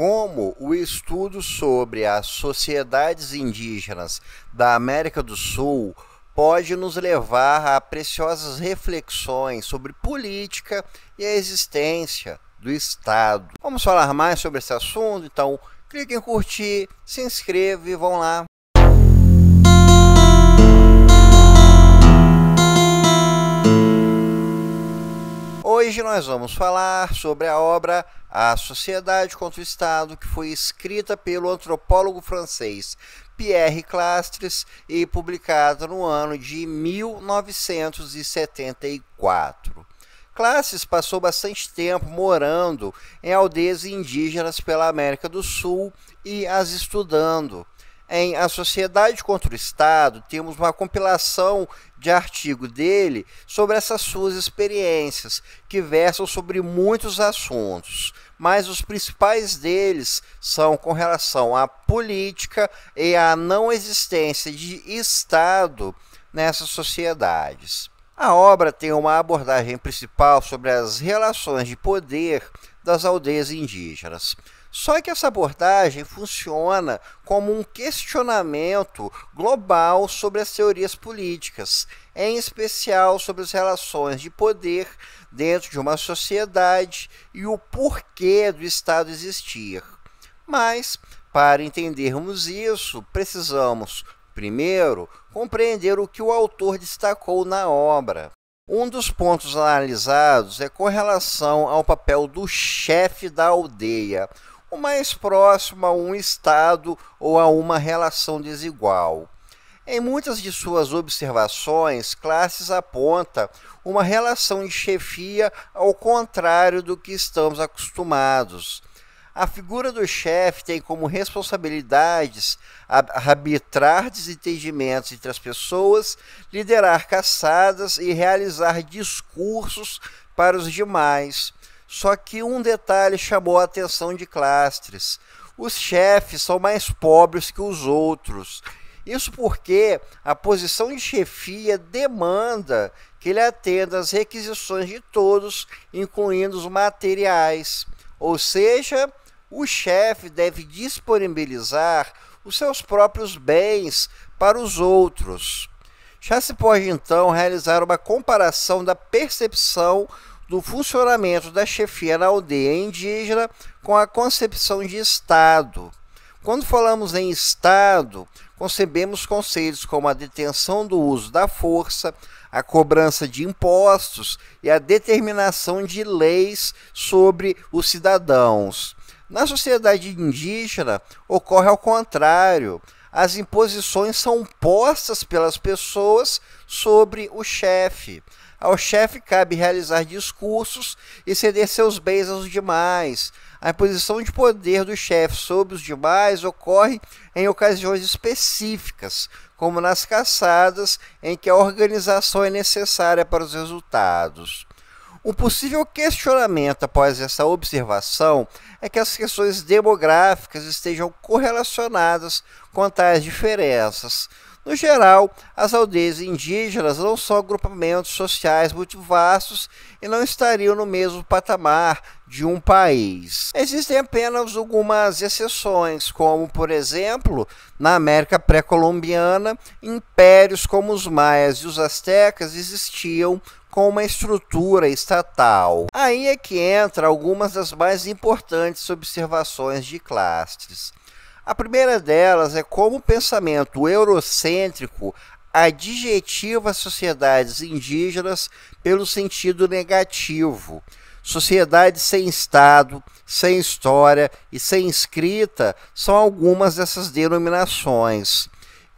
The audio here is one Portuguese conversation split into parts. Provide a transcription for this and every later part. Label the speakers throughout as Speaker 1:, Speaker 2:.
Speaker 1: como o estudo sobre as sociedades indígenas da América do Sul pode nos levar a preciosas reflexões sobre política e a existência do Estado. Vamos falar mais sobre esse assunto, então clique em curtir, se inscreva e vão lá. Hoje nós vamos falar sobre a obra a Sociedade contra o Estado, que foi escrita pelo antropólogo francês Pierre Clastres e publicada no ano de 1974. Clastres passou bastante tempo morando em aldeias indígenas pela América do Sul e as estudando, em A Sociedade contra o Estado, temos uma compilação de artigo dele sobre essas suas experiências, que versam sobre muitos assuntos, mas os principais deles são com relação à política e à não existência de Estado nessas sociedades. A obra tem uma abordagem principal sobre as relações de poder das aldeias indígenas. Só que essa abordagem funciona como um questionamento global sobre as teorias políticas, em especial sobre as relações de poder dentro de uma sociedade e o porquê do Estado existir. Mas, para entendermos isso, precisamos, primeiro, compreender o que o autor destacou na obra. Um dos pontos analisados é com relação ao papel do chefe da aldeia, o mais próximo a um estado ou a uma relação desigual. Em muitas de suas observações, Classes aponta uma relação de chefia ao contrário do que estamos acostumados. A figura do chefe tem como responsabilidades arbitrar desentendimentos entre as pessoas, liderar caçadas e realizar discursos para os demais só que um detalhe chamou a atenção de Clastres: os chefes são mais pobres que os outros. Isso porque a posição de chefia demanda que ele atenda às requisições de todos, incluindo os materiais. Ou seja, o chefe deve disponibilizar os seus próprios bens para os outros. Já se pode então realizar uma comparação da percepção do funcionamento da chefia na aldeia indígena com a concepção de Estado. Quando falamos em Estado, concebemos conceitos como a detenção do uso da força, a cobrança de impostos e a determinação de leis sobre os cidadãos. Na sociedade indígena, ocorre ao contrário. As imposições são postas pelas pessoas sobre o chefe. Ao chefe cabe realizar discursos e ceder seus bens aos demais. A imposição de poder do chefe sobre os demais ocorre em ocasiões específicas, como nas caçadas, em que a organização é necessária para os resultados. Um possível questionamento após essa observação é que as questões demográficas estejam correlacionadas com tais diferenças. No geral, as aldeias indígenas não são agrupamentos sociais muito vastos e não estariam no mesmo patamar de um país. Existem apenas algumas exceções, como, por exemplo, na América pré-colombiana, impérios como os maias e os astecas existiam com uma estrutura estatal. Aí é que entra algumas das mais importantes observações de classes. A primeira delas é como o pensamento eurocêntrico adjetiva sociedades indígenas pelo sentido negativo. Sociedades sem Estado, sem história e sem escrita são algumas dessas denominações.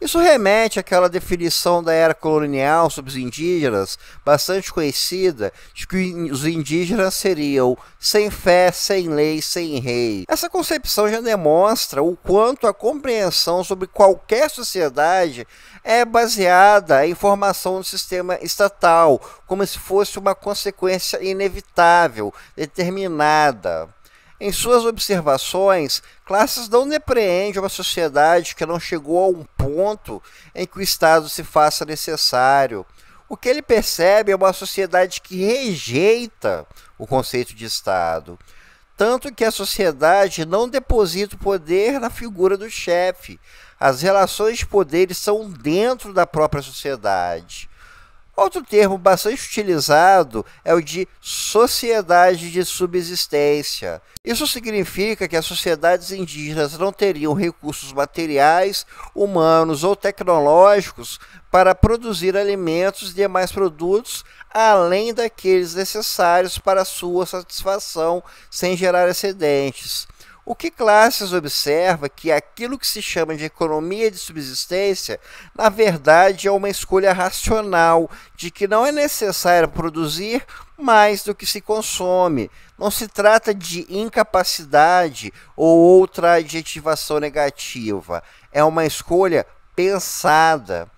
Speaker 1: Isso remete àquela definição da era colonial sobre os indígenas, bastante conhecida, de que os indígenas seriam sem fé, sem lei, sem rei. Essa concepção já demonstra o quanto a compreensão sobre qualquer sociedade é baseada em formação do sistema estatal, como se fosse uma consequência inevitável, determinada. Em suas observações, Classes não depreende uma sociedade que não chegou a um ponto em que o Estado se faça necessário. O que ele percebe é uma sociedade que rejeita o conceito de Estado, tanto que a sociedade não deposita o poder na figura do chefe. As relações de poderes são dentro da própria sociedade. Outro termo bastante utilizado é o de sociedade de subsistência. Isso significa que as sociedades indígenas não teriam recursos materiais, humanos ou tecnológicos para produzir alimentos e demais produtos além daqueles necessários para sua satisfação sem gerar excedentes. O que Classes observa que aquilo que se chama de economia de subsistência, na verdade, é uma escolha racional de que não é necessário produzir mais do que se consome. Não se trata de incapacidade ou outra adjetivação negativa. É uma escolha pensada.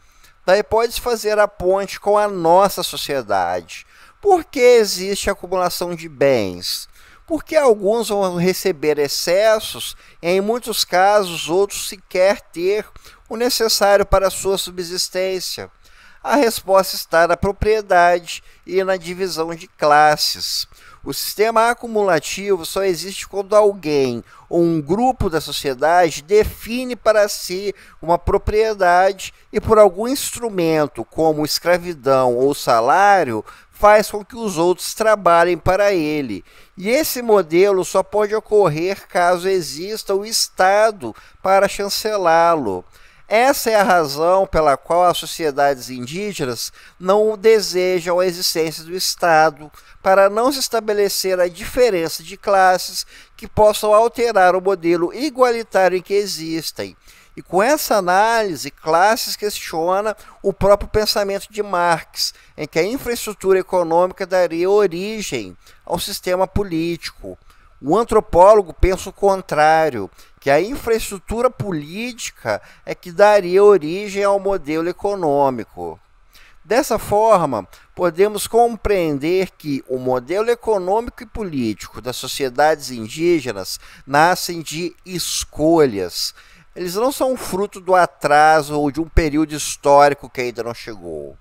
Speaker 1: Daí pode-se fazer a ponte com a nossa sociedade. Por que existe acumulação de bens? porque alguns vão receber excessos e, em muitos casos, outros sequer ter o necessário para sua subsistência. A resposta está na propriedade e na divisão de classes. O sistema acumulativo só existe quando alguém ou um grupo da sociedade define para si uma propriedade e, por algum instrumento, como escravidão ou salário, faz com que os outros trabalhem para ele. E esse modelo só pode ocorrer caso exista o Estado para chancelá-lo. Essa é a razão pela qual as sociedades indígenas não desejam a existência do Estado, para não se estabelecer a diferença de classes que possam alterar o modelo igualitário em que existem. E com essa análise, Classes questiona o próprio pensamento de Marx, em que a infraestrutura econômica daria origem ao sistema político. O antropólogo pensa o contrário, que a infraestrutura política é que daria origem ao modelo econômico. Dessa forma, podemos compreender que o modelo econômico e político das sociedades indígenas nascem de escolhas. Eles não são fruto do atraso ou de um período histórico que ainda não chegou.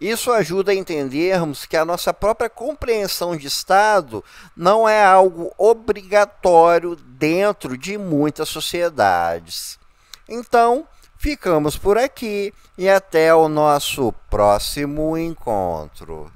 Speaker 1: Isso ajuda a entendermos que a nossa própria compreensão de Estado não é algo obrigatório dentro de muitas sociedades. Então, ficamos por aqui e até o nosso próximo encontro.